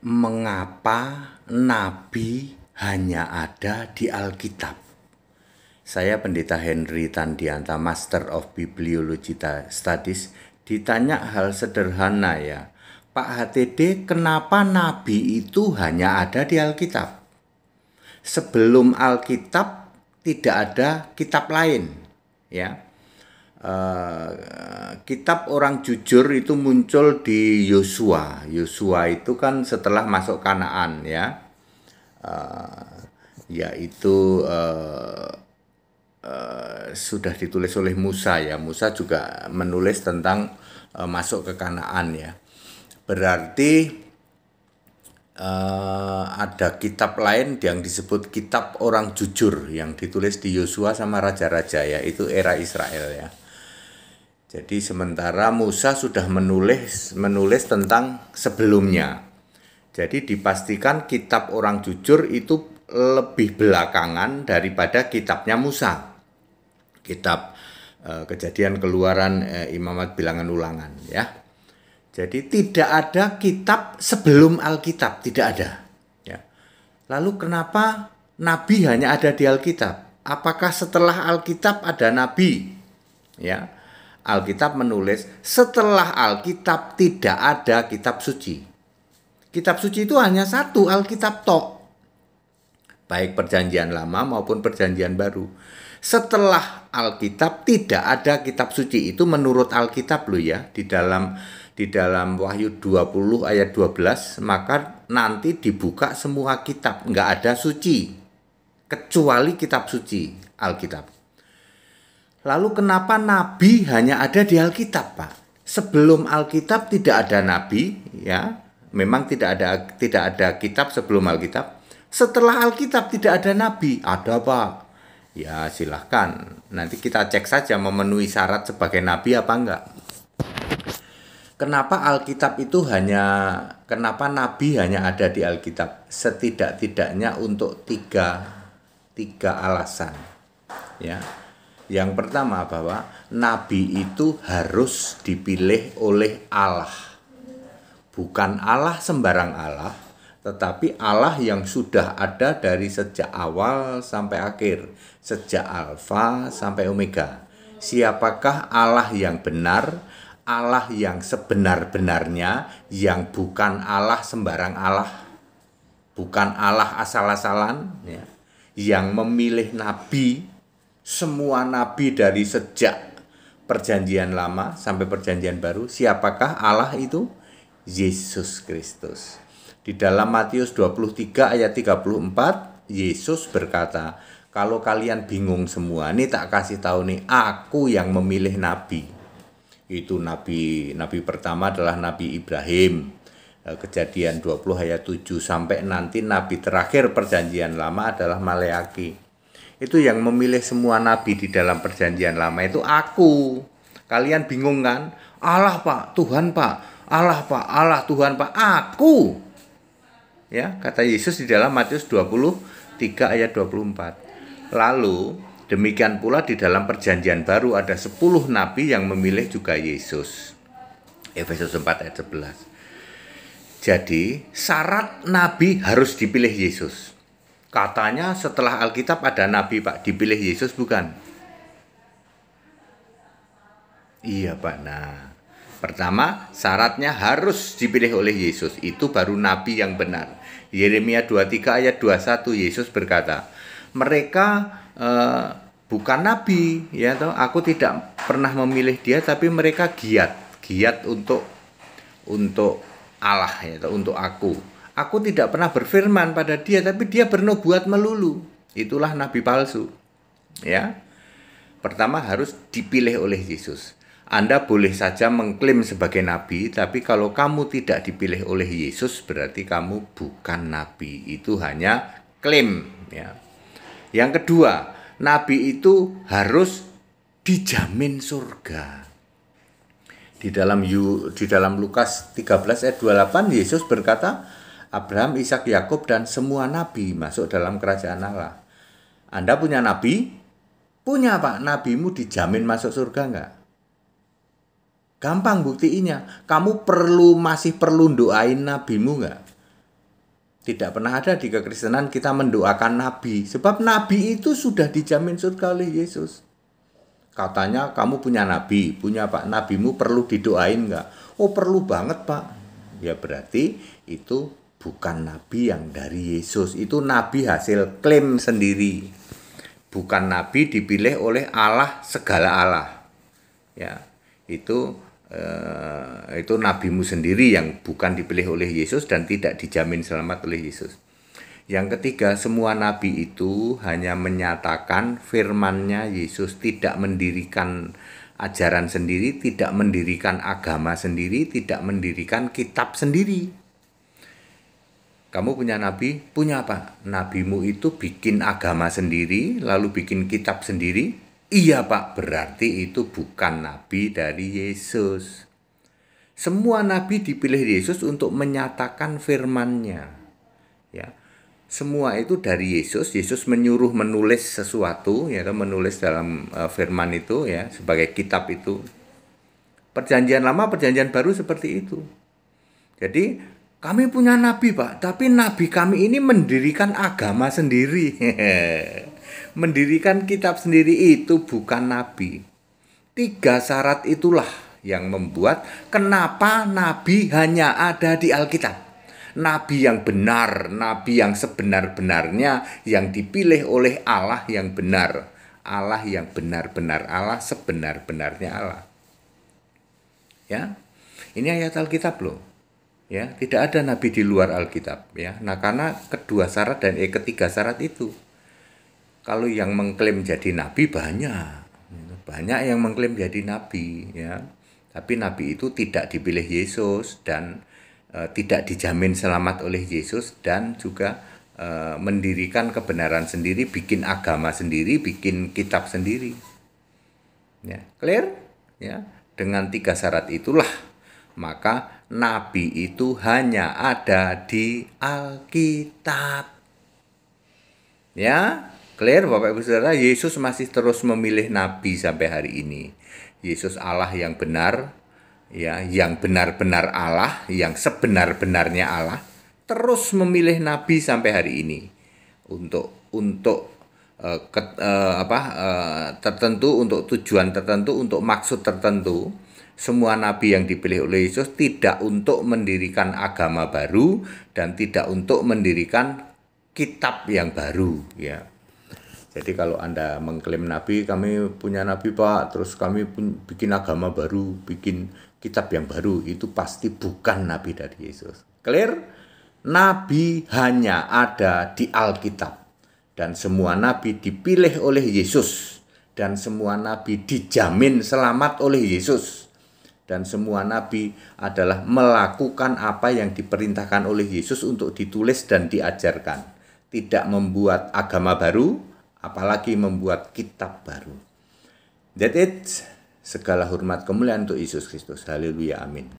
mengapa nabi hanya ada di Alkitab. Saya Pendeta Henry Tandianta, Master of Bibliology Studies, ditanya hal sederhana ya. Pak HTD, kenapa nabi itu hanya ada di Alkitab? Sebelum Alkitab tidak ada kitab lain, ya. Eh, kitab orang jujur itu muncul di Yosua. Yosua itu kan setelah masuk Kanaan ya, uh, yaitu uh, uh, sudah ditulis oleh Musa ya. Musa juga menulis tentang uh, masuk ke Kanaan ya. Berarti uh, ada kitab lain yang disebut kitab orang jujur yang ditulis di Yosua sama raja-raja ya, itu era Israel ya jadi sementara Musa sudah menulis menulis tentang sebelumnya. Jadi dipastikan kitab orang jujur itu lebih belakangan daripada kitabnya Musa. Kitab eh, Kejadian Keluaran eh, Imamat Bilangan Ulangan ya. Jadi tidak ada kitab sebelum Alkitab, tidak ada. Ya. Lalu kenapa nabi hanya ada di Alkitab? Apakah setelah Alkitab ada nabi? Ya Alkitab menulis setelah Alkitab tidak ada kitab suci. Kitab suci itu hanya satu Alkitab tok. Baik perjanjian lama maupun perjanjian baru. Setelah Alkitab tidak ada kitab suci itu menurut Alkitab lo ya di dalam di dalam Wahyu 20 ayat 12 maka nanti dibuka semua kitab nggak ada suci kecuali kitab suci Alkitab Lalu kenapa nabi hanya ada di Alkitab, Pak? Sebelum Alkitab tidak ada nabi, ya. Memang tidak ada tidak ada kitab sebelum Alkitab. Setelah Alkitab tidak ada nabi, ada Pak. Ya silahkan Nanti kita cek saja memenuhi syarat sebagai nabi apa enggak Kenapa Alkitab itu hanya Kenapa nabi hanya ada di Alkitab Setidak-tidaknya untuk tiga Tiga alasan Ya yang pertama bahwa nabi itu harus dipilih oleh Allah. Bukan Allah sembarang Allah, tetapi Allah yang sudah ada dari sejak awal sampai akhir, sejak alfa sampai omega. Siapakah Allah yang benar? Allah yang sebenar-benarnya yang bukan Allah sembarang Allah bukan Allah asal-asalan ya, yang memilih nabi semua nabi dari sejak perjanjian lama sampai perjanjian baru, siapakah Allah itu? Yesus Kristus. Di dalam Matius 23 ayat 34, Yesus berkata, kalau kalian bingung semua, nih tak kasih tahu nih, aku yang memilih nabi. Itu nabi nabi pertama adalah Nabi Ibrahim. Eh, kejadian 20 ayat 7 sampai nanti nabi terakhir perjanjian lama adalah Maleaki itu yang memilih semua nabi di dalam perjanjian lama itu aku. Kalian bingung kan? Allah pak, Tuhan pak, Allah pak, Allah Tuhan pak, aku. Ya, kata Yesus di dalam Matius 23 ayat 24. Lalu demikian pula di dalam perjanjian baru ada 10 nabi yang memilih juga Yesus. Efesus 4 ayat 11. Jadi syarat nabi harus dipilih Yesus. Katanya setelah Alkitab ada nabi Pak dipilih Yesus bukan? Iya Pak. Nah, pertama syaratnya harus dipilih oleh Yesus. Itu baru nabi yang benar. Yeremia 23 ayat 21 Yesus berkata, "Mereka eh, bukan nabi, ya toh aku tidak pernah memilih dia tapi mereka giat, giat untuk untuk Allah ya toh, untuk aku." Aku tidak pernah berfirman pada dia, tapi dia bernubuat melulu. Itulah nabi palsu. Ya. Pertama harus dipilih oleh Yesus. Anda boleh saja mengklaim sebagai nabi, tapi kalau kamu tidak dipilih oleh Yesus, berarti kamu bukan nabi. Itu hanya klaim. Ya. Yang kedua, nabi itu harus dijamin surga. Di dalam di dalam Lukas 13 ayat 28 Yesus berkata, Abraham, Ishak, Yakub dan semua nabi masuk dalam kerajaan Allah. Anda punya nabi? Punya Pak, nabimu dijamin masuk surga enggak? Gampang buktiinnya. Kamu perlu masih perlu doain nabimu enggak? Tidak pernah ada di kekristenan kita mendoakan nabi. Sebab nabi itu sudah dijamin surga oleh Yesus. Katanya kamu punya nabi, punya pak nabimu perlu didoain enggak? Oh perlu banget pak. Ya berarti itu bukan nabi yang dari Yesus. Itu nabi hasil klaim sendiri. Bukan nabi dipilih oleh Allah segala Allah. Ya, itu eh, itu nabimu sendiri yang bukan dipilih oleh Yesus dan tidak dijamin selamat oleh Yesus. Yang ketiga, semua nabi itu hanya menyatakan firmannya Yesus tidak mendirikan ajaran sendiri, tidak mendirikan agama sendiri, tidak mendirikan kitab sendiri. Kamu punya nabi, punya apa? Nabimu itu bikin agama sendiri, lalu bikin kitab sendiri. Iya, Pak, berarti itu bukan nabi dari Yesus. Semua nabi dipilih Yesus untuk menyatakan firman-Nya. Ya. Semua itu dari Yesus. Yesus menyuruh menulis sesuatu, ya menulis dalam uh, firman itu ya, sebagai kitab itu. Perjanjian lama, perjanjian baru seperti itu. Jadi kami punya nabi, Pak, tapi nabi kami ini mendirikan agama sendiri. mendirikan kitab sendiri itu bukan nabi. Tiga syarat itulah yang membuat kenapa nabi hanya ada di Alkitab. Nabi yang benar, nabi yang sebenar-benarnya yang dipilih oleh Allah yang benar, Allah yang benar-benar Allah sebenar-benarnya Allah. Ya. Ini ayat Alkitab loh ya tidak ada nabi di luar Alkitab ya nah karena kedua syarat dan eh, ketiga syarat itu kalau yang mengklaim jadi nabi banyak banyak yang mengklaim jadi nabi ya tapi nabi itu tidak dipilih Yesus dan e, tidak dijamin selamat oleh Yesus dan juga e, mendirikan kebenaran sendiri bikin agama sendiri bikin kitab sendiri ya clear ya dengan tiga syarat itulah maka nabi itu hanya ada di Alkitab. Ya, clear Bapak Ibu Saudara, Yesus masih terus memilih nabi sampai hari ini. Yesus Allah yang benar, ya, yang benar-benar Allah, yang sebenar-benarnya Allah, terus memilih nabi sampai hari ini untuk untuk uh, ke, uh, apa uh, tertentu untuk tujuan tertentu untuk maksud tertentu semua nabi yang dipilih oleh Yesus tidak untuk mendirikan agama baru dan tidak untuk mendirikan kitab yang baru ya. Jadi kalau Anda mengklaim nabi, kami punya nabi Pak, terus kami pun bikin agama baru, bikin kitab yang baru, itu pasti bukan nabi dari Yesus. Clear? Nabi hanya ada di Alkitab dan semua nabi dipilih oleh Yesus dan semua nabi dijamin selamat oleh Yesus dan semua nabi adalah melakukan apa yang diperintahkan oleh Yesus untuk ditulis dan diajarkan, tidak membuat agama baru, apalagi membuat kitab baru. That it. Segala hormat kemuliaan untuk Yesus Kristus. Haleluya. Amin.